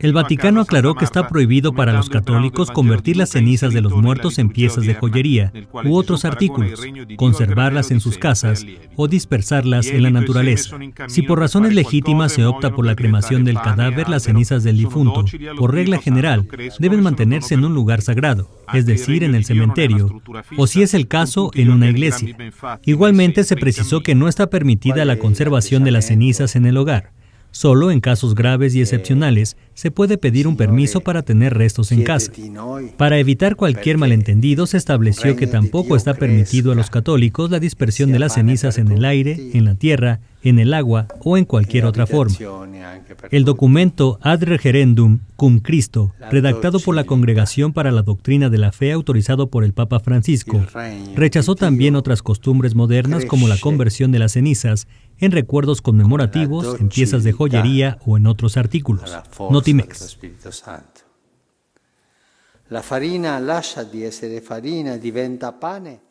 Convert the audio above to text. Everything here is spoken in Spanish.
El Vaticano aclaró que está prohibido para los católicos convertir las cenizas de los muertos en piezas de joyería u otros artículos, conservarlas en sus casas o dispersarlas en la naturaleza. Si por razones legítimas se opta por la cremación del cadáver, las cenizas del difunto, por regla general, deben mantenerse en un lugar sagrado, es decir, en el cementerio, o si es el caso, en una iglesia. Igualmente se precisó que no está permitida la conservación de las cenizas en el hogar Solo en casos graves y excepcionales se puede pedir un permiso para tener restos en casa. Para evitar cualquier malentendido, se estableció que tampoco está permitido a los católicos la dispersión de las cenizas en el aire, en la tierra, en el agua o en cualquier otra forma. El documento Ad Referendum Cum Cristo, redactado por la Congregación para la Doctrina de la Fe autorizado por el Papa Francisco, rechazó también otras costumbres modernas como la conversión de las cenizas en recuerdos conmemorativos, en piezas de joyería o en otros artículos. Notimex. La farina lascia di essere farina, diventa pane.